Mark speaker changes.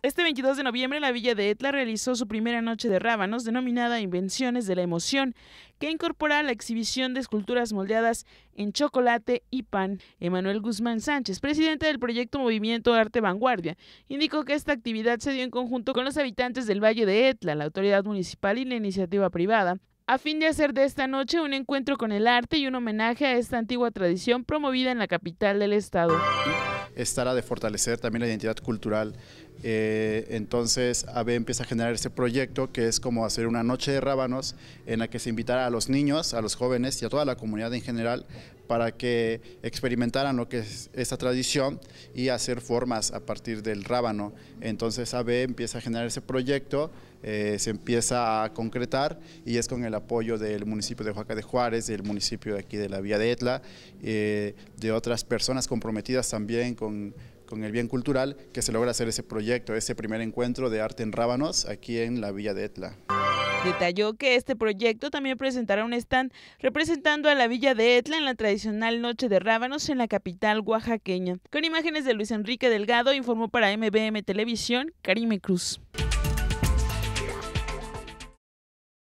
Speaker 1: Este 22 de noviembre, la Villa de Etla realizó su primera noche de rábanos, denominada Invenciones de la Emoción, que incorpora la exhibición de esculturas moldeadas en chocolate y pan. Emanuel Guzmán Sánchez, presidente del proyecto Movimiento Arte Vanguardia, indicó que esta actividad se dio en conjunto con los habitantes del Valle de Etla, la autoridad municipal y la iniciativa privada, a fin de hacer de esta noche un encuentro con el arte y un homenaje a esta antigua tradición promovida en la capital del estado.
Speaker 2: Estará de fortalecer también la identidad cultural eh, entonces AB empieza a generar ese proyecto que es como hacer una noche de rábanos en la que se invitará a los niños, a los jóvenes y a toda la comunidad en general para que experimentaran lo que es esta tradición y hacer formas a partir del rábano. Entonces AB empieza a generar ese proyecto, eh, se empieza a concretar y es con el apoyo del municipio de Oaxaca de Juárez, del municipio de aquí de la Vía de Etla, eh, de otras personas comprometidas también con con el bien cultural que se logra hacer ese proyecto, ese primer encuentro de arte en Rábanos aquí en la Villa de Etla.
Speaker 1: Detalló que este proyecto también presentará un stand representando a la villa de Etla en la tradicional Noche de Rábanos en la capital oaxaqueña. Con imágenes de Luis Enrique Delgado, informó para MBM Televisión Karime Cruz.